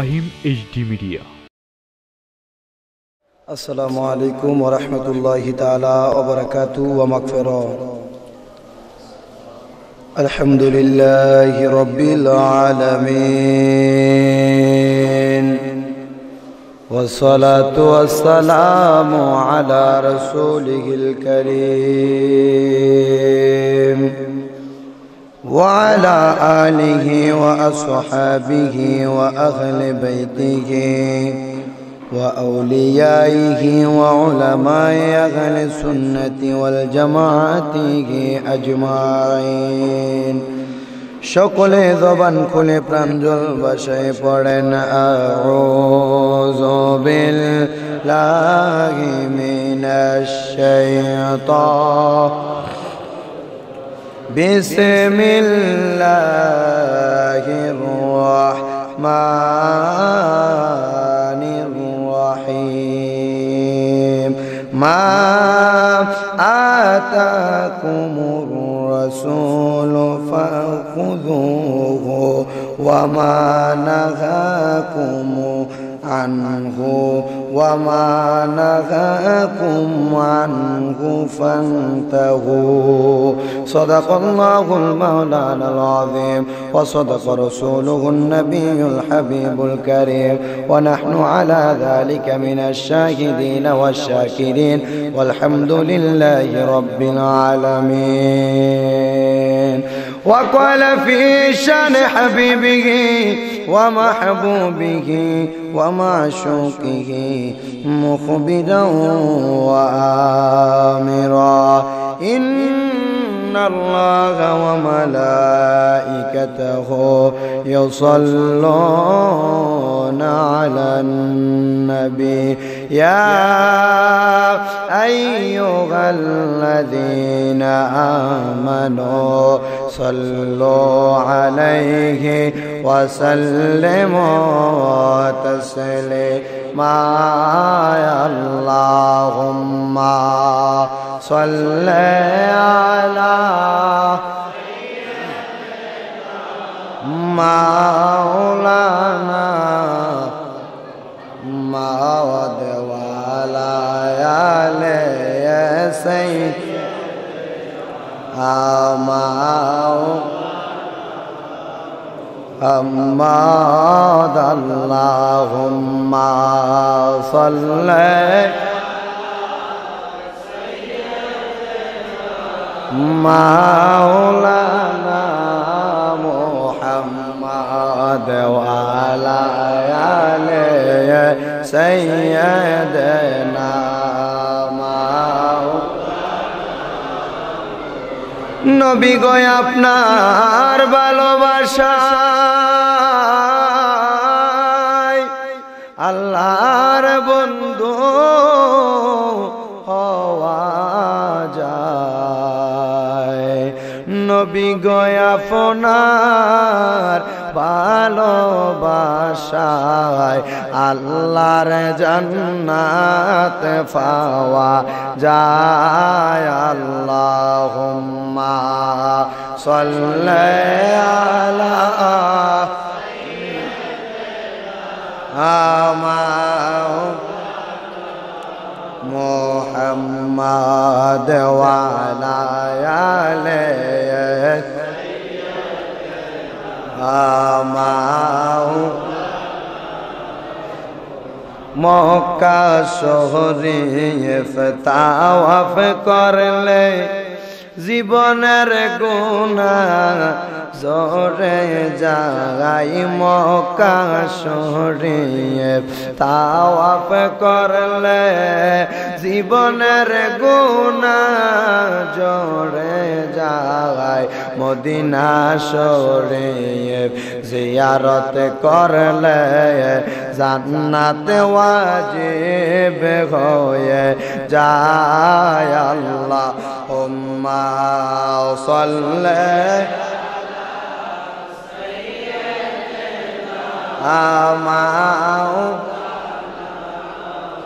فهيم اتش دي ميديا السلام عليكم ورحمة الله تعالى وبركاته ومغفرة الحمد لله رب العالمين والصلاة والسلام على رسوله الكريم وعلى آله وأصحابه وأهل بيته وأوليائه وعلماء أهل السنة والجماعة أجمعين شكل ذبن كل برمجل بشي পড়েন أعوذ بالله من الشيطان بسم الله الرحمن الرحيم ما آتاكم الرسول فخذوه وما نهاكم عنه وما نهاكم عنه فانتهوا صدق الله المولانا العظيم وصدق رسوله النبي الحبيب الكريم ونحن على ذلك من الشاهدين والشاكرين والحمد لله رب العالمين وقال في شان حبيبه ومحبوبه ومعشوقه مخبرا وآمرا إن الله وملائكته يصلون على النبي يا أيها الذين آمنوا صلوا عليه وسلموا تسليما يا اللهم صل على مولانا سيد أما أما اللهم صل مولانا নবী গয় আপনার ভালোবাসা আল্লাহর বন্ধু হওয়া নবী গয় আপনার ভালোবাসায় আল্লাহর জন্নাত পাওয়া যায় আল্লাহ اللهم على محمد وعلى آله আমাও মক্কা শহরে ফতাওয়াফ করলে জীবনের গুণা জোরে যাই মকা সরিয়ে তাও আপ করলে জীবনের গুণা জোরে যাই মদিনা সরিয়ে জিয়ারত করলে জান্নাত ওয়াজিব হয়ে যায় আল্লাহ ثم صلي على سيدنا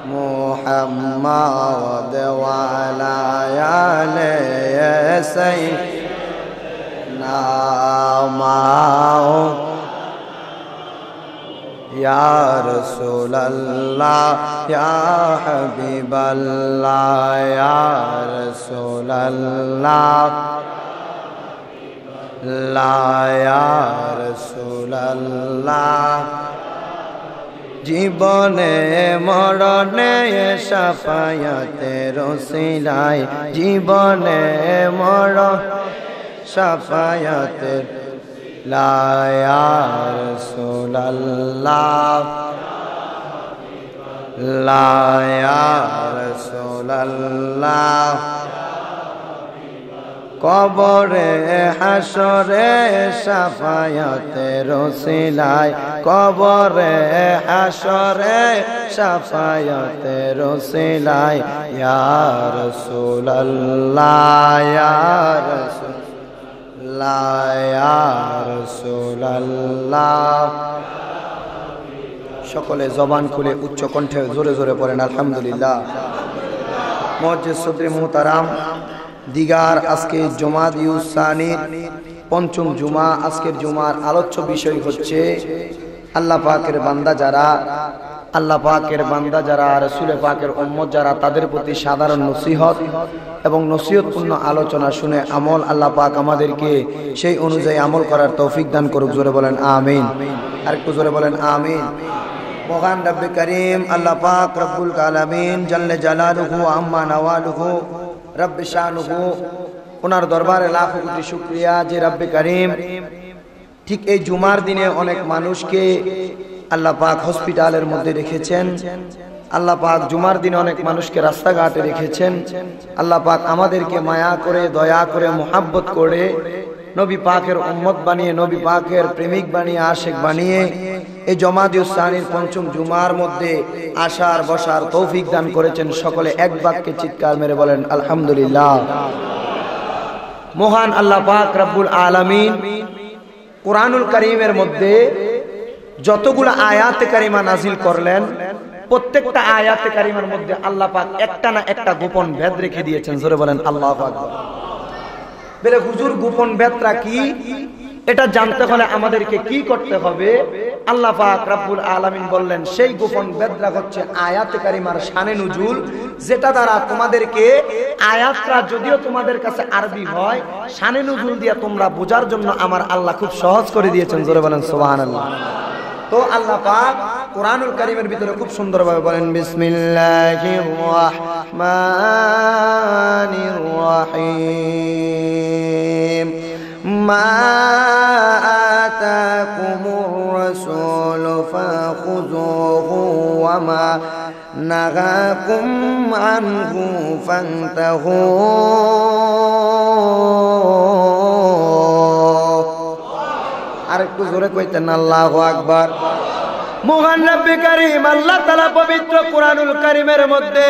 محمد وعلى آله سيدنا محمد یا رسول اللہ یا حبیب اللہ یا رسول اللہ لا یا رسول اللہ জীবনে মরণে সাফায়াতে রসিলাই জীবনে মরণ সাফায়াতে লায়া রসুল্লাহ লায়া রসুল্লাহ কবরে হাসরে সাফায়াতে রসিলায় কবরে হাসরে সাফায়াতে রসিলায় ইয়ার সুলাল্লা ইয়ার সুল সকলে জবান খুলে উচ্চ কণ্ঠে জোরে জোরে পড়েন আলহামদুলিল্লাহ মসজিদ সদরে মোহতারাম দিগার আজকে জমা দিউসানি পঞ্চম জুমা আজকের জুমার আলোচ্য বিষয় হচ্ছে আল্লাহ পাকের বান্দা যারা আল্লাহ পাকের বান্দা যারা রসুলে পাকের উম্মত যারা তাদের প্রতি সাধারণ নসিহত এবং নসিহতপূর্ণ আলোচনা শুনে আমল আল্লাহ পাক আমাদেরকে সেই অনুযায়ী আমল করার তৌফিক দান করুক জোরে বলেন আমিন আর একটু জোরে বলেন আমিন মহান রব্বে করিম আল্লাহ পাক রব্বুল আলমিন জাল্লে জালালুহু আম্মা নওয়ালুহু রব্বে শাহনুহু ওনার দরবারে লাখ কোটি শুক্রিয়া যে রব্বে করিম ঠিক এই জুমার দিনে অনেক মানুষকে আল্লাহ পাক হসপিটালের মধ্যে রেখেছেন আল্লাহ পাক জুমার দিন অনেক মানুষকে রাস্তাঘাটে রেখেছেন আল্লাহ পাক আমাদেরকে মায়া করে দয়া করে মোহাব্বত করে নবী পাকের উম্মত বানিয়ে নবী পাকের প্রেমিক বানিয়ে আশেক বানিয়ে এই জমাদিউসানির পঞ্চম জুমার মধ্যে আসার বসার তৌফিক দান করেছেন সকলে এক বাক্যে চিৎকার মেরে বলেন আলহামদুলিল্লাহ মহান আল্লাহ পাক রাব্বুল আলমিন কোরআনুল করিমের মধ্যে যতগুলো আয়াতে কারিমা নাজিল করলেন প্রত্যেকটা আয়াতে কারিমার মধ্যে আল্লাহ পাক একটা না একটা গোপন ভেদ রেখে দিয়েছেন জোরে বলেন আল্লাহ বলে হুজুর গোপন ভেদটা কি এটা জানতে হলে আমাদেরকে কি করতে হবে আল্লাহ পাক রাব্বুল আলামিন বললেন সেই গোপন বেদরা হচ্ছে আয়াতে কারিমার শানে নুজুল যেটা দ্বারা তোমাদেরকে আয়াতরা যদিও তোমাদের কাছে আরবি হয় শানে নুজুল দিয়ে তোমরা বোঝার জন্য আমার আল্লাহ খুব সহজ করে দিয়েছেন জোরে বলেন সুবহানাল্লাহ তো আল্লাহ পাক কোরআনুল কারীমের ভিতরে খুব সুন্দরভাবে বলেন বিসমিল্লাহির রহমানির রহিম মা আতাকুমুর রাসূল ফাখুযুহু ওয়া মা নাগাকুম আনহু ফান্তাহু আরেকটু জোরে কইতেন আল্লাহ আকবার নব্বী করিম আল্লাহ তালা পবিত্র কোরআনুল কারিমের মধ্যে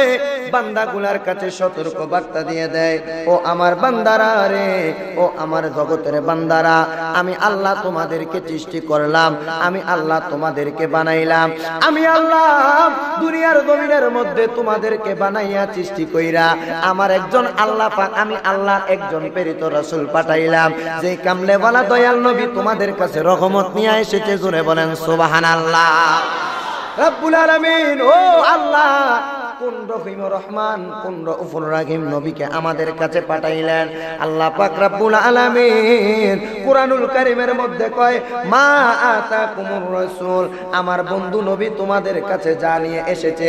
বান্দাগুলার কাছে সতর্ক বার্তা দিয়ে দেয় ও আমার বান্দারা রে ও আমার জগতের বান্দারা আমি আল্লাহ তোমাদেরকে সৃষ্টি করলাম আমি আল্লাহ তোমাদেরকে বানাইলাম আমি আল্লাহ দুনিয়ার জমিনের মধ্যে তোমাদেরকে বানাইয়া সৃষ্টি কইরা আমার একজন আল্লাহ পাক আমি আল্লাহ একজন প্রেরিত রাসূল পাঠাইলাম যে কামলেওয়ালা দয়াল নবী তোমাদের কাছে রহমত নিয়ে এসেছে জোরে বলেন সুবহানাল্লাহ রব্বুল আলামিন ও আল্লাহ আমার বন্ধু নবী তোমাদের কাছে যা নিয়ে এসেছে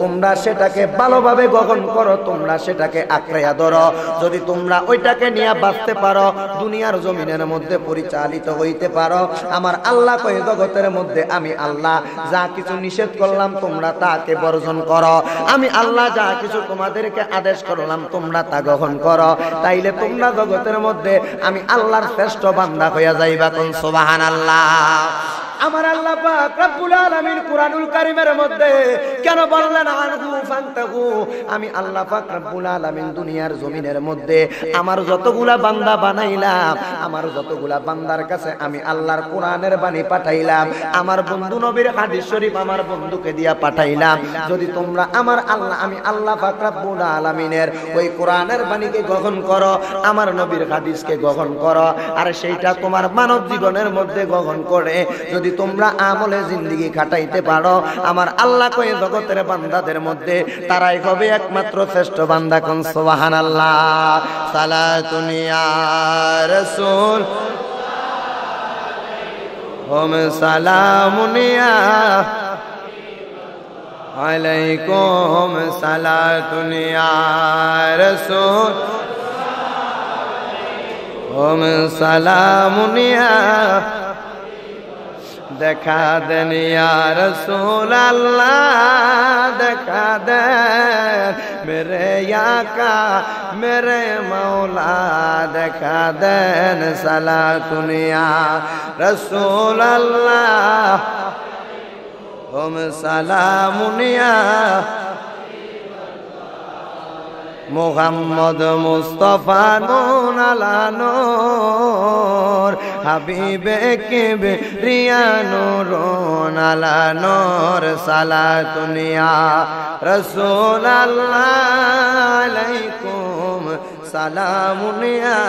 তোমরা সেটাকে ভালোভাবে গগন করো তোমরা সেটাকে আঁকড়াইয়া ধরো যদি তোমরা ওইটাকে নিয়ে বাঁচতে পারো দুনিয়ার জমিনের মধ্যে পরিচালিত হইতে পারো আমার আল্লাহ কয় জগতের মধ্যে আমি আল্লাহ না যা কিছু নিষেধ করলাম তোমরা তাকে বর্জন করো আমি আল্লাহ যা কিছু তোমাদেরকে আদেশ করলাম তোমরা তা গ্রহণ করো তাইলে তোমরা জগতের মধ্যে আমি আল্লাহর শ্রেষ্ঠ বান্দা হইয়া যাইবা কোন সোবাহান আল্লাহ আমার আল্লাহ পাক রব্বুল আলামিন কুরআনুল কারীমের মধ্যে কেন বললেন আরদু ফান্তাহু আমি আল্লাহ পাক রব্বুল আলামিন দুনিয়ার জমিনের মধ্যে আমার যতগুলা বান্দা বানাইলাম আমার যতগুলা বান্দার কাছে আমি আল্লাহর কুরআনের বাণী পাঠাইলাম আমার বন্ধু নবীর হাদিস শরীফ আমার বন্ধুকে দিয়া পাঠাইলাম যদি তোমরা আমার আল্লাহ আমি আল্লাহ পাক রব্বুল আলামিনের ওই কুরআনের বাণীকে গ্রহণ করো আমার নবীর হাদিসকে গ্রহণ করো আর সেইটা তোমার মানব জীবনের মধ্যে গ্রহণ করে যদি যদি তোমরা আমলে জিন্দিগি খাটাইতে পারো আমার আল্লাহ কয়ে জগতের বান্দাদের মধ্যে তারাই হবে একমাত্র শ্রেষ্ঠ বান্দা কোন সোহান আল্লাহ সালা তুনিয়া রসুল আলাইকুম ওম সালামুনিয়া देखा দেন ইয়ার সোল্লাহ দেখা দেন मेरे आका मेरे मौला देखा देन सला सुनिया रसूल अल्लाह ओम মোহাম্মদ মুস্তফা নোনালানোর হাবিবে কেবে রিয়ানোর নালানোর সালা দুনিয়া রসোল আলাইকুম সালামুনিয়া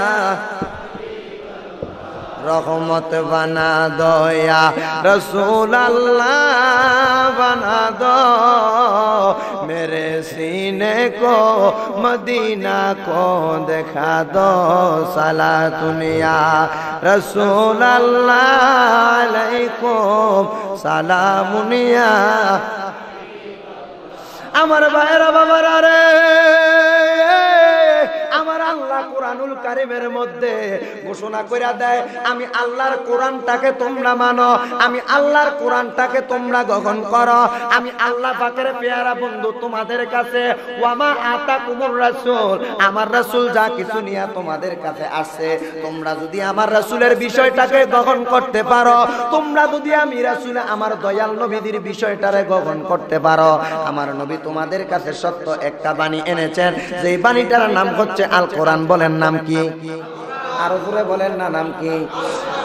রহমত বানা দয়া রসুল আল্লাহ نہ دو میرے سینے کو مدینہ کو دکھا دو سالہ دنیا رسول اللہ رسو لالا منیا امر بھائی ربرے কারিমের মধ্যে ঘোষণা করে দেয় আমি আল্লাহর কোরআনটাকে তোমরা মানো আমি আল্লাহর কোরআনটাকে তোমরা গ্রহণ করো আমি আল্লাহ পাকের পেয়ারা বন্ধু তোমাদের কাছে ওয়ামা আতা কুমুর রাসুল আমার রাসুল যা কিছু নিয়ে তোমাদের কাছে তোমরা যদি আমার রাসুলের বিষয়টাকে গ্রহণ করতে পারো তোমরা যদি আমি রাসুল আমার দয়াল নবীদের বিষয়টারে গ্রহণ করতে পারো আমার নবী তোমাদের কাছে সত্য একটা বাণী এনেছেন যে বাণীটার নাম হচ্ছে আল কোরআন বলেন নাম কি কি আর উপরে বলেন না নাম কি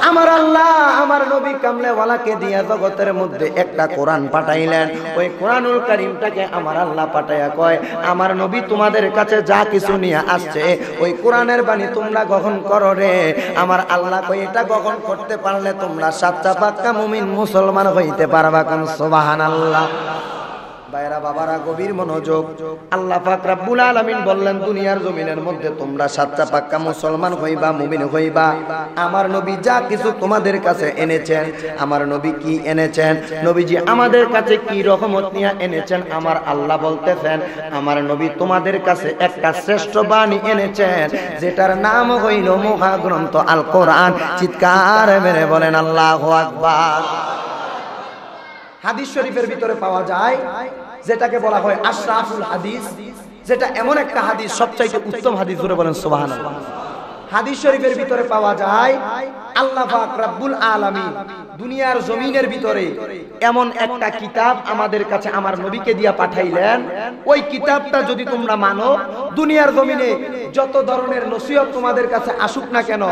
আমার আল্লাহ আমার নবী কামলেওয়ালাকে দিয়া জগতের মধ্যে একটা কোরআন পাঠাইলেন ওই কোরআনুল করিমটাকে আমার আল্লাহ পাঠাইয়া কয় আমার নবী তোমাদের কাছে যা কিছু নিয়ে আসছে ওই কোরআনের বাণী তোমরা গ্রহণ করো রে আমার আল্লাহ কই এটা গ্রহণ করতে পারলে তোমরা সাতটা পাক্কা মুমিন মুসলমান হইতে পারবা কোন সুবহানাল্লাহ আমার নবী যা কিছু তোমাদের কাছে এনেছেন আমার নবী কি এনেছেন নবীজি আমাদের কাছে কি এনেছেন আমার আল্লাহ বলতেছেন আমার নবী তোমাদের কাছে একটা শ্রেষ্ঠ বাণী এনেছেন যেটার নাম হইল মহাগ্রন্থ আল কোরআন চিৎকার মেরে বলেন আল্লাহ আকবার হাদিস শরীফের ভিতরে পাওয়া যায় যেটাকে বলা হয় আশরাফুল হাদিস যেটা এমন একটা হাদিস সবচাইতে উত্তম হাদিস ধরে বলেন সোবাহান হাদিস শরীফের ভিতরে পাওয়া যায় আল্লাহ পাক রাব্বুল আলামিন দুনিয়ার জমিনের ভিতরে এমন একটা কিতাব আমাদের কাছে আমার নবীকে দিয়া পাঠাইলেন ওই কিতাবটা যদি তোমরা মানো দুনিয়ার জমিনে যত ধরনের নসিহত তোমাদের কাছে আসুক না কেন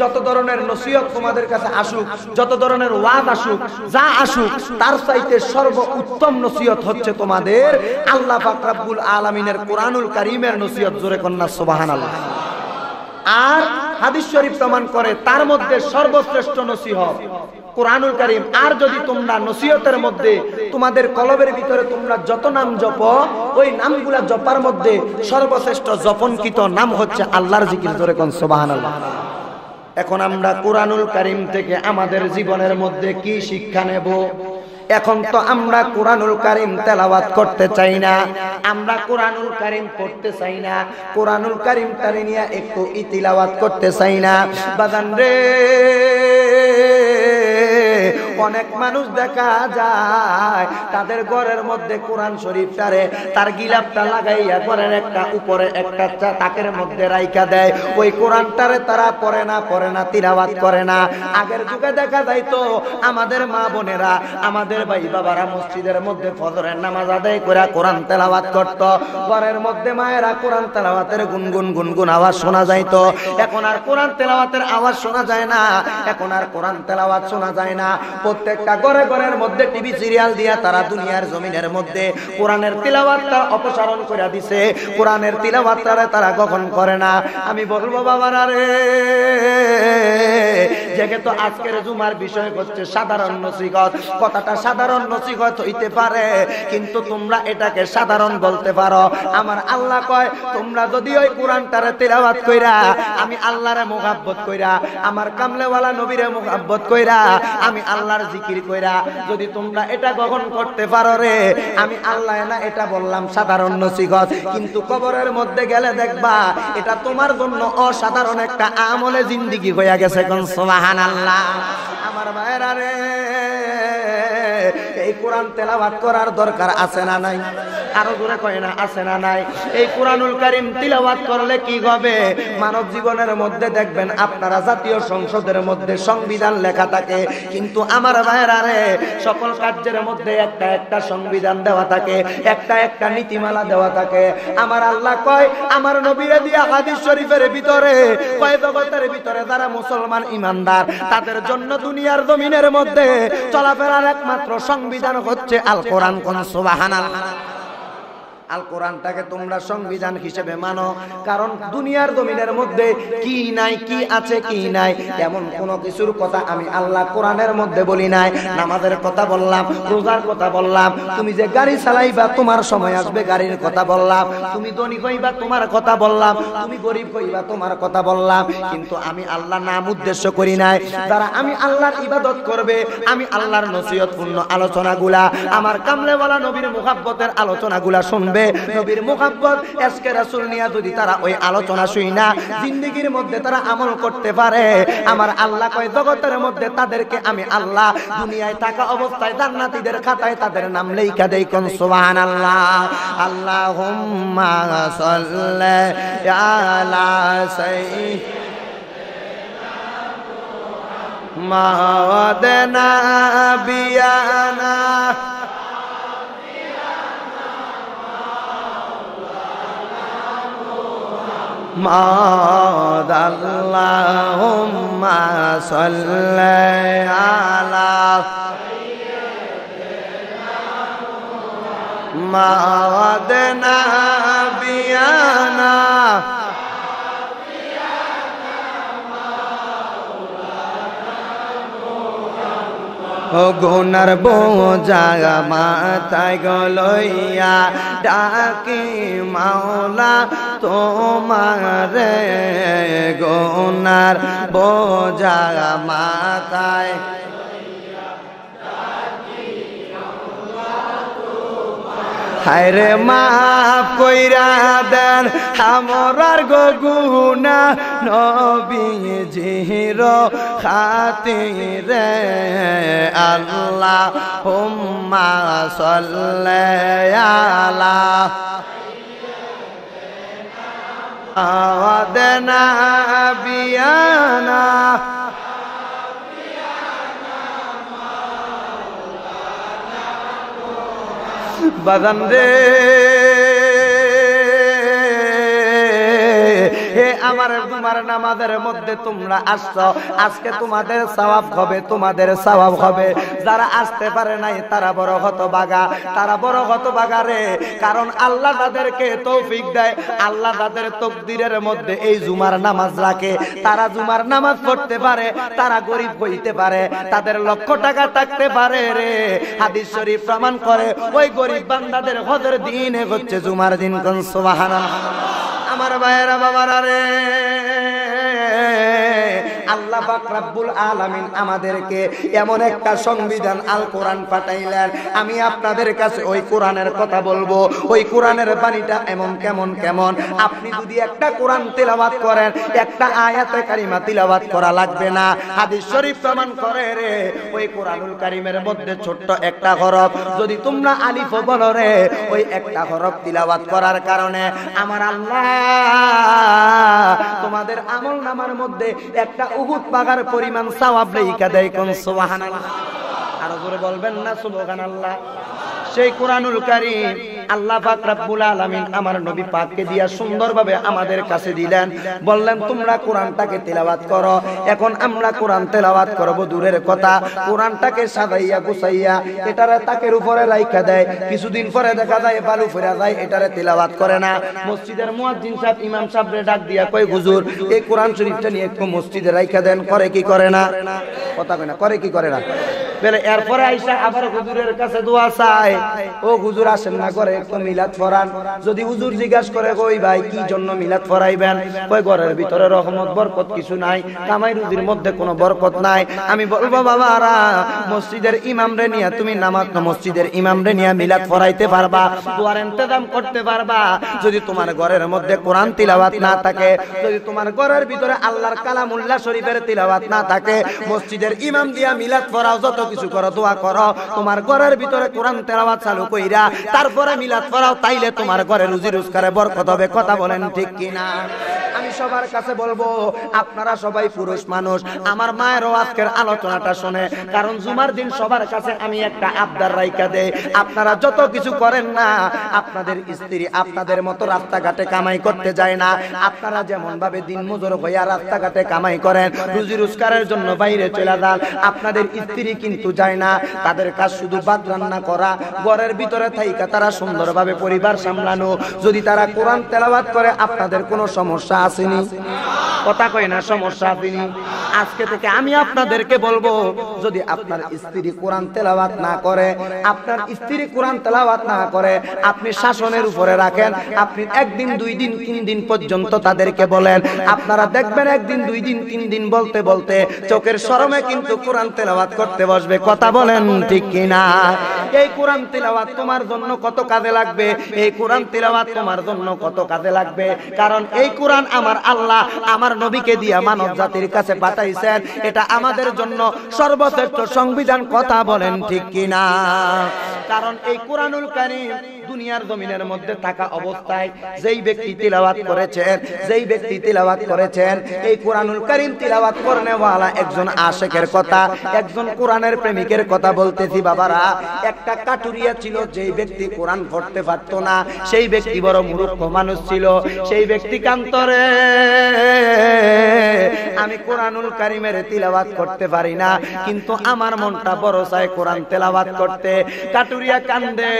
যত ধরনের নসিহত তোমাদের কাছে আসুক যত ধরনের ওয়াদ আসুক যা আসুক তার চাইতে সর্ব উত্তম নসিহত হচ্ছে তোমাদের আল্লাহ পাক রাব্বুল আলামিনের কোরআনুল কারীমের নসিহত জোরে কন্যা সুবহানাল্লাহ আর হাদিস শরীফ প্রমাণ করে তার মধ্যে সর্বশ্রেষ্ঠ নসিহত কোরআনুল করিম আর যদি তোমরা নসিহতের মধ্যে তোমাদের কলবের ভিতরে তোমরা যত নাম জপ ওই নামগুলা জপার মধ্যে সর্বশ্রেষ্ঠ জপনকৃত নাম হচ্ছে আল্লাহর জিকির ধরে কোন সুবহানাল্লাহ এখন আমরা কোরআনুল করিম থেকে আমাদের জীবনের মধ্যে কি শিক্ষা নেব এখন তো আমরা কোরআনুল কারিম তেলাওয়াত করতে চাই না আমরা কোরআনুল কারিম পড়তে চাই না কোরআনুল কারিম তারে নিয়ে একটু ইতিলাওয়াত করতে চাই না বাদান রে অনেক মানুষ দেখা যায় তাদের ঘরের মধ্যে কোরআন শরীফ তারে তার গিলাপটা লাগাইয়া ঘরের একটা উপরে একটা তাকের মধ্যে রাইকা দেয় ওই কোরআনটারে তারা পড়ে না পড়ে না তিলাবাত করে না আগের যুগে দেখা যায় তো আমাদের মা বোনেরা আমাদের ভাই বাবারা মসজিদের মধ্যে ফজরের নামাজ আদায় করে কোরআন তেলাওয়াত করত ঘরের মধ্যে মায়েরা কোরআন তেলাবাতের গুনগুন গুনগুন আওয়াজ শোনা যায় তো এখন আর কোরআন তেলাবাতের আওয়াজ শোনা যায় না এখন আর কোরআন তেলাওয়াত শোনা যায় না প্রত্যেকটা ঘরে ঘরের মধ্যে টিভি সিরিয়াল দিয়া তারা দুনিয়ার জমিনের মধ্যে কোরআনের তিলাবাত অপসারণ করে দিছে কোরআনের তিলাবাত তারা তারা করে না আমি বলবো বাবার রে আজকের জুমার বিষয় হচ্ছে সাধারণ নসিগত কথাটা সাধারণ নসিগত হইতে পারে কিন্তু তোমরা এটাকে সাধারণ বলতে পারো আমার আল্লাহ কয় তোমরা যদি ওই কোরআনটারে কইরা আমি আল্লাহরে মোহাব্বত কইরা আমার কামলেওয়ালা নবীরে মোহাব্বত কইরা আমি আল্লাহ আমার জিকির কইরা যদি তোমরা এটা গ্রহণ করতে পারো রে আমি আল্লাহ না এটা বললাম সাধারণ নসিহত কিন্তু কবরের মধ্যে গেলে দেখবা এটা তোমার জন্য অসাধারণ একটা আমলে জিন্দিগি হইয়া গেছে কোন আল্লাহ আমার মায়েরা রে এই কোরআন তেলাবাদ করার দরকার আছে না নাই আরো জোরে কয় না আছে না নাই এই কোরআনুল করিম তিলাওয়াত করলে কি হবে মানব জীবনের মধ্যে দেখবেন আপনারা জাতীয় সংসদের মধ্যে সংবিধান লেখা থাকে কিন্তু আমার ভাইয়েরা রে সকল কার্যের মধ্যে একটা একটা সংবিধান দেওয়া থাকে একটা একটা নীতিমালা দেওয়া থাকে আমার আল্লাহ কয় আমার নবীরে দিয়া হাদিস শরীফের ভিতরে কয় জগতের ভিতরে যারা মুসলমান ইমানদার তাদের জন্য দুনিয়ার জমিনের মধ্যে চলাফেরার একমাত্র সংবিধান হচ্ছে আল কোরআন কোন সুবাহান আল্লাহ আল কোরআনটাকে তোমরা সংবিধান হিসেবে মানো কারণ দুনিয়ার জমিনের মধ্যে কি নাই কি আছে কি নাই এমন কোন কিছুর কথা আমি আল্লাহ কোরআনের মধ্যে বলি নাই নামাজের কথা বললাম রোজার কথা বললাম তুমি যে গাড়ি চালাইবা তোমার সময় আসবে গাড়ির কথা বললাম তুমি ধনী কইবা তোমার কথা বললাম তুমি গরিব কইবা তোমার কথা বললাম কিন্তু আমি আল্লাহ নাম উদ্দেশ্য করি নাই যারা আমি আল্লাহর ইবাদত করবে আমি আল্লাহর নসিহতপূর্ণ আলোচনাগুলা আমার কামলেওয়ালা নবীর মুহাব্বতের আলোচনাগুলা শুনবে করবে নবীর মুহাব্বত আজকে রাসূল নিয়া যদি তারা ওই আলোচনা শুই না জিন্দগির মধ্যে তারা আমল করতে পারে আমার আল্লাহ কয় জগতের মধ্যে তাদেরকে আমি আল্লাহ দুনিয়ায় থাকা অবস্থায় জান্নাতীদের খাতায় তাদের নাম লেখা দেই কোন সুবহানাল্লাহ আল্লাহুম্মা সাল্লি আলা সাইয়্যিদ মাওয়াদেনা বিয়ানা محمد اللهم صل على سيدنا مضى نبينا ও গোনার বোঝা মাথায় গলইয়া ডাকি মাওলা তোমার গোনার বোঝা মাথায় হায়রে মাফ কইরা দেন আমরার গো গুনা নবীজির খাতিরে আল্লাহ হুম্মা সাল্লাল্লাহ আওয়াদনা বিয়ানা বাজান রে আমার তোমার নামাজের মধ্যে তোমরা আসছো আজকে তোমাদের সওয়াব হবে তোমাদের সওয়াব হবে যারা আসতে পারে নাই তারা বড় হতবাগা তারা বড় হতবাগা রে কারণ আল্লাহ তাদেরকে তৌফিক দেয় আল্লাহ তাদের তকদিরের মধ্যে এই জুমার নামাজ রাখে তারা জুমার নামাজ পড়তে পারে তারা গরিব হইতে পারে তাদের লক্ষ টাকা থাকতে পারে রে হাদিস শরীফ প্রমাণ করে ওই গরিব বান্দাদের হজের দিনে হচ্ছে জুমার দিন কোন সুবহানাল্লাহ আমার বাইরা বাবারা রে আল্লাহ পাক রাব্বুল আলামিন আমাদেরকে এমন একটা সংবিধান আল কোরআন পাঠাইলেন আমি আপনাদের কাছে ওই কোরআনের কথা বলবো ওই কোরআনের বাণীটা এমন কেমন কেমন আপনি যদি একটা কোরআন তেলাওয়াত করেন একটা আয়াতে কারিমা তিলাবাত করা লাগবে না হাদিস শরীফ প্রমাণ করে রে ওই কোরআনুল কারিমের মধ্যে ছোট্ট একটা হরফ যদি তোমরা আলিফ বলো রে ওই একটা হরফ তিলাবাত করার কারণে আমার আল্লাহ তোমাদের আমল নামার মধ্যে একটা উহুদ পাগার পরিমাণ সাওয়াব লেখা দেয় কোন সুবহানাল্লাহ আরো উপরে বলবেন না সুবহানাল্লাহ সেই কোরআনুল কারীম আল্লাহ পাক রব্বুল আলামিন আমার নবী পাককে দিয়া সুন্দরভাবে আমাদের কাছে দিলেন বললেন তোমরা কোরআনটাকে তেলাওয়াত করো এখন আমরা কোরআন তেলাওয়াত করব দূরের কথা কোরআনটাকে সাজাইয়া গুছাইয়া এটারে তাকের উপরে লাইখা দেয় কিছুদিন পরে দেখা যায় বালু ফেরা যায় এটারে তেলাওয়াত করে না মসজিদের মুয়াজ্জিন সাহেব ইমাম সাহেবরে ডাক দিয়া কয় হুজুর এই কোরআন শরীফটা নিয়ে একটু মসজিদে রাইখা দেন করে কি করে না কথা কয় না করে কি করে না বলে এরপরে আইসা আবার হুজুরের কাছে দোয়া চাই ও হুজুর আসেন না করে একটু মিলাদ ফরান যদি হুজুর জিজ্ঞাসা করে কই ভাই কি জন্য মিলাদ ফরাইবেন কই ঘরের ভিতরে রহমত বরকত কিছু নাই কামাই রুজির মধ্যে কোনো বরকত নাই আমি বলবো বাবা বাবারা মসজিদের ইমাম রে নিয়া তুমি নামাজ মসজিদের ইমাম রে নিয়া মিলাদ ফরাইতে পারবা দোয়ার ইন্তজাম করতে পারবা যদি তোমার ঘরের মধ্যে কোরআন তিলাওয়াত না থাকে যদি তোমার ঘরের ভিতরে আল্লাহর কালামুল্লাহ শরীফের তিলাওয়াত না থাকে মসজিদের ইমাম দিয়া মিলাদ ফরাও যত কিছু করো দোয়া করো তোমার ঘরের ভিতরে কোরআন তেলাওয়াত চালু কইরা তারপরে মিলাদ পড়াও তাইলে তোমার ঘরে রুজি রোজগারে বরকত হবে কথা বলেন ঠিক কিনা আমি সবার কাছে বলবো আপনারা সবাই পুরুষ মানুষ আমার মায়েরও আজকের আলোচনাটা শুনে কারণ জুমার দিন সবার কাছে আমি একটা আবদার রাইকা দেই আপনারা যত কিছু করেন না আপনাদের স্ত্রী আপনাদের মতো রাস্তাঘাটে কামাই করতে যায় না আপনারা যেমন ভাবে দিন মজুর হইয়া রাস্তাঘাটে কামাই করেন রুজি রোজগারের জন্য বাইরে চলে যান আপনাদের স্ত্রী কিন্তু কিন্তু যায় না তাদের কাজ শুধু বাদ রান্না করা ঘরের ভিতরে থাইকা তারা সুন্দরভাবে পরিবার সামলানো যদি তারা কোরআন তেলাবাদ করে আপনাদের কোনো সমস্যা আসেনি কথা কয় না সমস্যা আসেনি আজকে থেকে আমি আপনাদেরকে বলবো যদি আপনার স্ত্রী কোরআন তেলাওয়াত না করে আপনার স্ত্রী কোরআন তেলাওয়াত না করে আপনি শাসনের উপরে রাখেন আপনি একদিন দুই দিন তিন দিন পর্যন্ত তাদেরকে বলেন আপনারা দেখবেন একদিন দুই দিন তিন দিন বলতে বলতে চোখের সরমে কিন্তু কোরআন তেলাওয়াত করতে বসবে আসবে কথা বলেন ঠিক কিনা এই কোরআন তিলাওয়াত তোমার জন্য কত কাজে লাগবে এই কোরআন তিলাওয়াত তোমার জন্য কত কাজে লাগবে কারণ এই কোরআন আমার আল্লাহ আমার নবীকে দিয়ে মানব জাতির কাছে পাঠাইছেন এটা আমাদের জন্য সর্বশ্রেষ্ঠ সংবিধান কথা বলেন ঠিক কিনা কারণ এই কোরআনুল কারীম দুনিয়ার জমিনের মধ্যে থাকা অবস্থায় যেই ব্যক্তি তিলাওয়াত করেছেন যেই ব্যক্তি তিলাওয়াত করেছেন এই কোরআনুল কারীম তিলাওয়াত করনেওয়ালা একজন আশেকের কথা একজন কোরআনের প্রেমিকের কথা বলতেছি বাবারা একটা কাটুরিয়া ছিল যেই ব্যক্তি কোরআন পড়তে পারত না সেই ব্যক্তি বড় মূর্খ মানুষ ছিল সেই ব্যক্তি কান্তরে আমি কোরআনুল কারিমের তিলাবাত করতে পারি না কিন্তু আমার মনটা বড় চায় কোরআন তেলাবাত করতে কাটুরিয়া কান্দে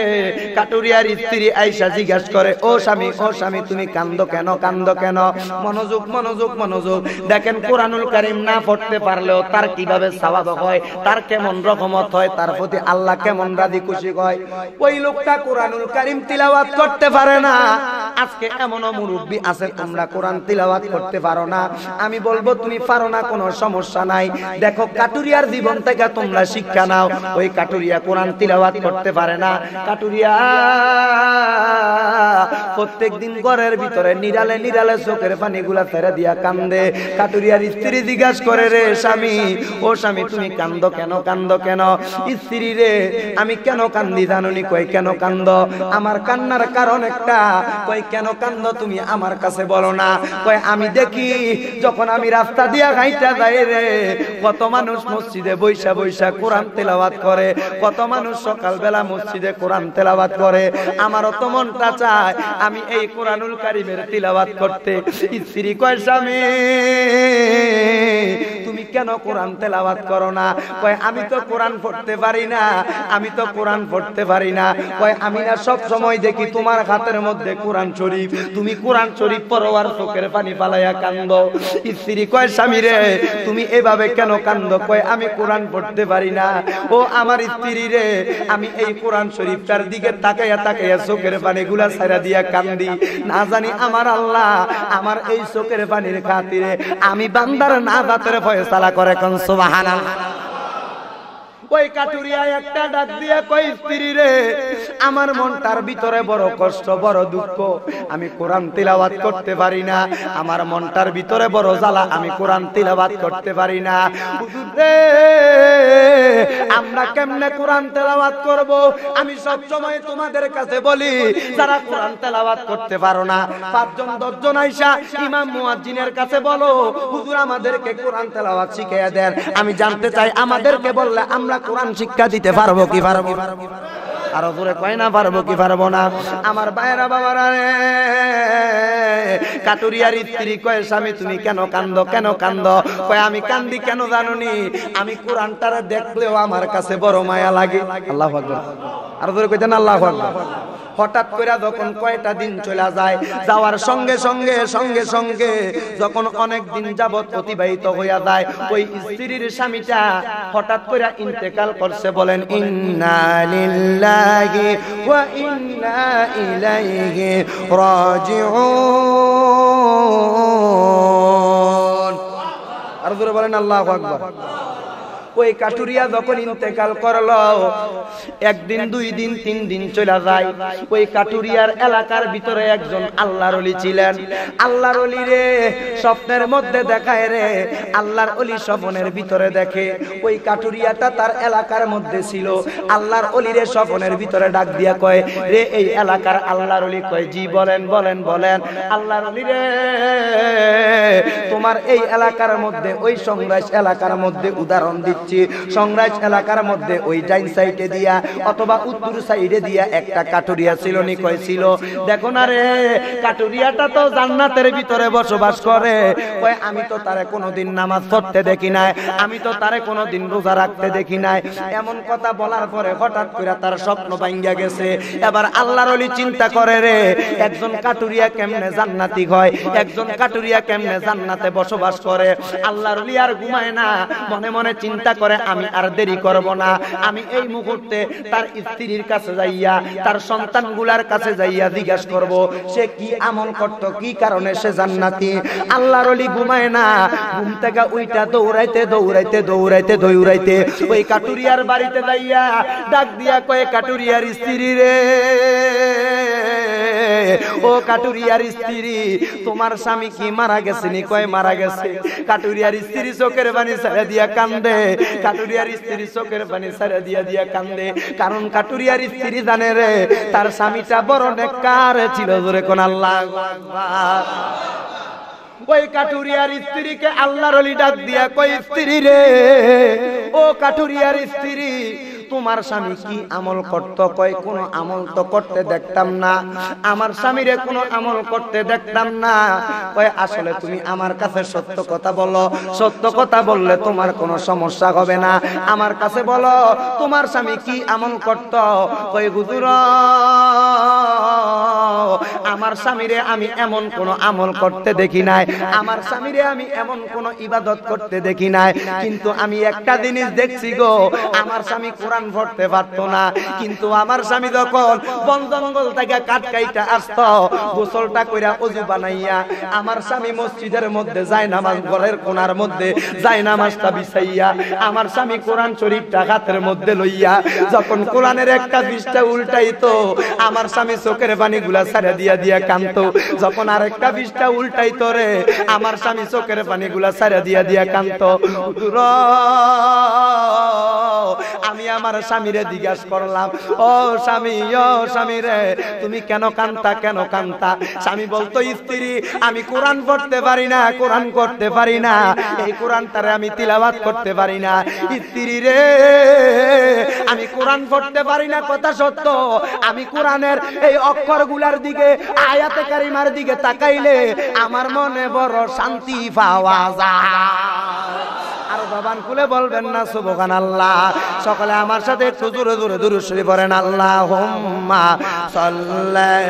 কাটুরিয়ার স্ত্রী আইসা জিজ্ঞাস করে ও স্বামী ও স্বামী তুমি কান্দ কেন কান্দ কেন মনোযোগ মনোযোগ মনোযোগ দেখেন কোরআনুল কারিম না পড়তে পারলেও তার কিভাবে স্বভাব হয় তার কেমন কেমন রহমত হয় তার প্রতি আল্লাহ কেমন রাজি খুশি হয় ওই লোকটা কোরআনুল কারিম তিলাওয়াত করতে পারে না আজকে এমন মুরব্বী আছে তোমরা কোরআন তিলাওয়াত করতে পারো না আমি বলবো তুমি পারো না কোনো সমস্যা নাই দেখো কাটুরিয়ার জীবন থেকে তোমরা শিক্ষা নাও ওই কাটুরিয়া কোরআন তিলাওয়াত করতে পারে না কাটুরিয়া প্রত্যেক দিন ঘরের ভিতরে নিরালে নিরালে চোখের পানি গুলা ফেরে দিয়া কান্দে কাটুরিয়ার স্ত্রী জিজ্ঞাসা করে রে স্বামী ও স্বামী তুমি কান্দো কেন কান কান্দ কেন স্ত্রী রে আমি কেন কান্দি জানুনি কই কেন কান্দ আমার কান্নার কারণ একটা কই কেন কান্দ তুমি আমার কাছে বলো না কই আমি দেখি যখন আমি রাস্তা দিয়া গাইতা যাই রে কত মানুষ মসজিদে বৈশা বৈশা কোরআন তেলাওয়াত করে কত মানুষ সকালবেলা মসজিদে কোরআন তেলাওয়াত করে আমারও তো মনটা চায় আমি এই কোরআনুল কারিমের তিলাওয়াত করতে স্ত্রী কয় স্বামী তুমি কেন কোরআন তেলাওয়াত করো না কয় আমি তো কোরআন পড়তে পারি না আমি তো কোরআন পড়তে পারি না কয় আমি না সব সময় দেখি তোমার হাতের মধ্যে কোরআন শরীফ তুমি কোরআন শরীফ পড়ো আর চোখের পানি পালাইয়া কান্দ স্ত্রী কয় স্বামী রে তুমি এভাবে কেন কান্দ কয় আমি কোরআন পড়তে পারি না ও আমার স্ত্রী রে আমি এই কোরআন শরীফটার দিকে তাকাইয়া তাকাইয়া চোখের পানি গুলা ছাইরা দিয়া কান্দি না জানি আমার আল্লাহ আমার এই চোখের পানির খাতিরে আমি বান্দার না দাঁতের ফয়সালা করে কন সুবহানাল্লাহ ওই কাটুরিয়া একটা ডাক কই স্ত্রী রে আমার ভিতরে বড় কষ্ট বড় দুঃখ আমি কোরআন তিলাবাত করতে পারি না আমার ভিতরে বড় জ্বালা আমি কোরআন তিলাবাত করতে পারি না আমরা কেমনে কোরআন করব আমি সব সময় তোমাদের কাছে বলি যারা কোরআন তেলাওয়াত করতে পারো না পাঁচজন দশজন আইসা ইমাম মুয়াজ্জিনের কাছে বলো হুজুর আমাদেরকে কোরআন তেলাওয়াত শিখিয়ে দেন আমি জানতে চাই আমাদেরকে বললে আমরা কোরআন শিক্ষা দিতে পারবো কি পারবো আরো জোরে কয় না পারবো কি পারবো না আমার বায়রা বাবারা রে কাটুরিয়ার স্ত্রী কয় স্বামী তুমি কেন কান্দ কেন কান্দ কয় আমি কান্দি কেন জানুনি আমি কোরআনটারে দেখলেও আমার কাছে বড় মায়া লাগে আল্লাহ আকবার আর কইতেন আল্লাহ হঠাৎ করে যখন কয়টা দিন চলে যায় যাওয়ার সঙ্গে সঙ্গে সঙ্গে সঙ্গে যখন অনেক দিন যাবৎ অতিবাহিত হইয়া যায় ওই স্ত্রীর স্বামীটা হঠাৎ করে ইন্তেকাল করছে বলেন ইন্না لله وإنا إليه راجعون أرضي ربنا الله أكبر ওই কাটুরিয়া যখন ইন্তেকাল করল একদিন দুই দিন তিন দিন চলে যায় ওই কাটুরিয়ার এলাকার ভিতরে একজন আল্লাহর অলি ছিলেন আল্লাহর অলি রে স্বপ্নের মধ্যে দেখায় রে আল্লাহর অলি স্বপনের ভিতরে দেখে ওই কাটুরিয়াটা তার এলাকার মধ্যে ছিল আল্লাহর অলি রে স্বপনের ভিতরে ডাক দিয়া কয় রে এই এলাকার আল্লাহর অলি কয় জি বলেন বলেন বলেন আল্লাহর অলি রে তোমার এই এলাকার মধ্যে ওই সংগ্রাস এলাকার মধ্যে উদাহরণ দিচ্ছে দিচ্ছি সংগ্রাস এলাকার মধ্যে ওই ডাইন সাইডে দিয়া অথবা উত্তর সাইডে দিয়া একটা কাটুরিয়া ছিল নি কয়েছিল দেখো না রে কাটুরিয়াটা তো জান্নাতের ভিতরে বসবাস করে কয় আমি তো তারে কোনোদিন নামাজ পড়তে দেখি নাই আমি তো তারে কোনোদিন রোজা রাখতে দেখি নাই এমন কথা বলার পরে হঠাৎ করে তার স্বপ্ন ভাঙ্গা গেছে এবার আল্লাহর অলি চিন্তা করে রে একজন কাটুরিয়া কেমনে জান্নাতি হয় একজন কাটুরিয়া কেমনে জান্নাতে বসবাস করে আল্লাহর অলি আর ঘুমায় না মনে মনে চিন্তা করে আমি আর দেরি করব না আমি এই মুহূর্তে তার স্ত্রীর কাছে যাইয়া তার সন্তানগুলার কাছে যাইয়া জিজ্ঞাস করব সে কি আমল করত কি কারণে সে জান্নাতি আল্লাহর অলি ঘুমায় না ঘুম থেকে ওইটা দৌড়াইতে দৌড়াইতে দৌড়াইতে দৌড়াইতে ওই কাটুরিয়ার বাড়িতে যাইয়া ডাক দিয়া কয়ে কাটুরিয়ার স্ত্রী রে ও কাটুরিয়ার স্ত্রী তোমার স্বামী কি মারা গেছে নি কয় মারা গেছে কাটুরিয়ার স্ত্রী চোখের বাণী ছেড়ে দিয়া কান্দে কাটুরিয়ার স্ত্রী চোখের পানি সারা দিয়া দিয়া কান্দে কারণ কাটুরিয়ার স্ত্রী জানে রে তার স্বামীটা বড় নেকার ছিল জোরে কোন আল্লাহ ওই কাটুরিয়ার স্ত্রীকে আল্লাহর ডাক দিয়া কই স্ত্রী রে ও কাটুরিয়ার স্ত্রী তোমার স্বামী কি আমল করত কয় কোনো আমল তো করতে দেখতাম না আমার স্বামীরে কোনো আমল করতে দেখতাম না কয় আসলে তুমি আমার কাছে সত্য কথা বলো সত্য কথা বললে তোমার কোনো সমস্যা হবে না আমার কাছে বলো তোমার স্বামী কি আমল করত কয় হুজুর আমার স্বামীরে আমি এমন কোনো আমল করতে দেখি নাই আমার স্বামীরে আমি এমন কোনো ইবাদত করতে দেখি নাই কিন্তু আমি একটা জিনিস দেখছি গো আমার স্বামী কোরআন কোরআন পড়তে পারতো না কিন্তু আমার স্বামী যখন বন জঙ্গল থেকে কাঠ কাইটা আসত গোসলটা কইরা অজু বানাইয়া আমার স্বামী মসজিদের মধ্যে যায় নামাজ ঘরের কোনার মধ্যে যায় নামাজটা বিছাইয়া আমার স্বামী কোরআন শরীফটা হাতের মধ্যে লইয়া যখন কোরআনের একটা বিষটা উল্টাইতো আমার স্বামী চোখের পানি গুলা ছাড়া দিয়া দিয়া কানতো যখন আর একটা বিষটা উল্টাইতো রে আমার স্বামী চোখের পানি গুলা ছাড়া দিয়া দিয়া কানত হুজুর আমি আমার স্বামীরে জিজ্ঞাস করলাম ও স্বামী ও স্বামী রে তুমি কেন কান্তা কেন কান্তা স্বামী বলতো স্ত্রী আমি কোরআন পড়তে পারি না কোরআন করতে পারি না এই কোরআনটারে আমি তিলাবাত করতে পারি না স্ত্রী রে আমি কোরআন পড়তে পারি না কথা সত্য আমি কোরআনের এই অক্ষর গুলার দিকে আয়াতে কারিমার দিকে তাকাইলে আমার মনে বড় শান্তি পাওয়া যায় আর ভগবান খুলে বলবেন না সুবহানাল্লাহ সকলে আমার সাথে একটু দূরে দূরে দূরে শুরু করেন আল্লাহ হোম্মা সাল্লাহ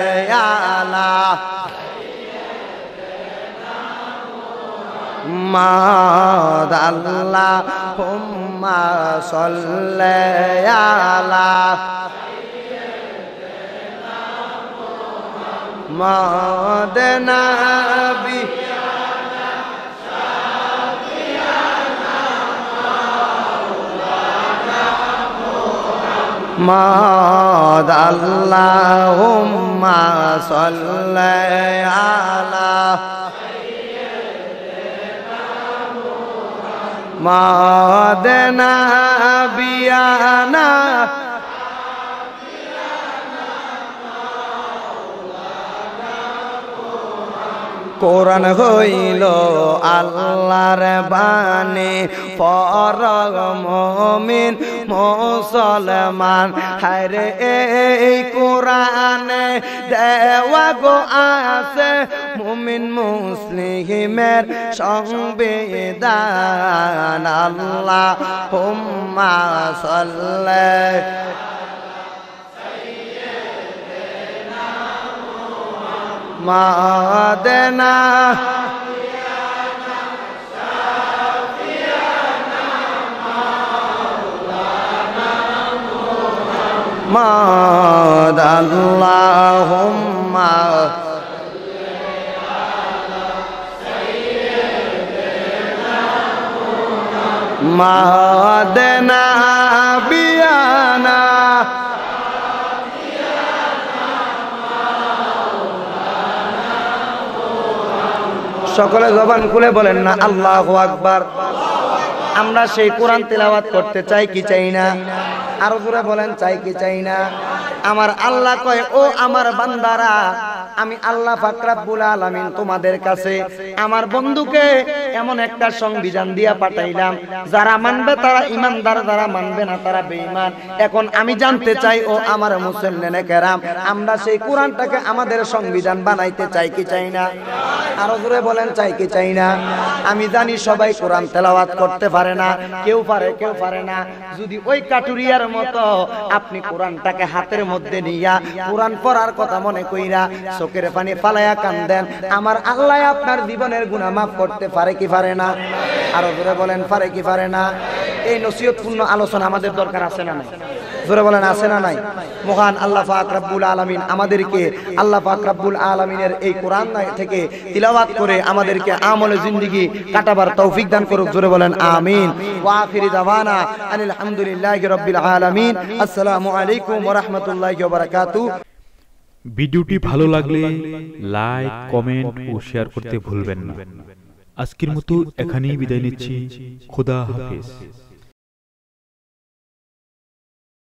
মাদাল্লাহ اللهم صل على মোহাম্মদ আল্লাহ আল্লাহ মদনা বিয়ানা কোরআন হইল আল্লাহর বাণী পরমিন মুসলমান হরে এই কোরআন দেওয়া গো আছে মুমিন মুসলিমের সংবেদান আল্লাহ হুম্মা সাল্লাল্লাহু أعمادنا محمد اللهم مهدنا সকলে জবান খুলে বলেন না আল্লাহ আকবার আমরা সেই কোরআন তেলাওয়াত করতে চাই কি চাই না আরো জোরে বলেন চাই কি চাই না আমার আল্লাহ কয় ও আমার বান্দারা আমি আল্লাহ ফাকরাবুল আলমিন তোমাদের কাছে আমার বন্ধুকে এমন একটা সংবিধান দিয়া পাঠাইলাম যারা মানবে তারা ইমানদার যারা মানবে না তারা বেঈমান এখন আমি জানতে চাই ও আমার মুসলমানে কেরাম আমরা সেই কোরআনটাকে আমাদের সংবিধান বানাইতে চাই কি চাই না আরো জোরে বলেন চাই কি চাই না আমি জানি সবাই কোরআন তেলাওয়াত করতে পারে না কেউ পারে কেউ পারে না যদি ওই কাটুরিয়ার মতো আপনি কোরআনটাকে হাতের মধ্যে নিয়া কোরআন পড়ার কথা মনে কইরা চোখের পানি পালায়া দেন আমার আল্লাহ আপনার জীবনের গুণা মাফ করতে পারে কি পারে না আরো জোরে বলেন পারে কি পারে না এই নসিহতপূর্ণ আলোচনা আমাদের দরকার আছে না নাই জোরে বলেন আছে না নাই মহান আল্লাহ পাক রাব্বুল আলামিন আমাদেরকে আল্লাহ পাক রাব্বুল আলামিনের এই কোরআন থেকে তিলাওয়াত করে আমাদেরকে আমলে জিন্দগি কাটাবার তৌফিক দান করুক জোরে বলেন আমিন ওয়া আখিরি দাওয়ানা আনিল হামদুলিল্লাহি রাব্বিল আলামিন আসসালামু আলাইকুম ওয়া রাহমাতুল্লাহি ওয়া ভিডিওটি ভালো লাগলে লাইক কমেন্ট ও শেয়ার করতে ভুলবেন না আজকের মতো এখানেই বিদায় নিচ্ছি খোদা হাফেজ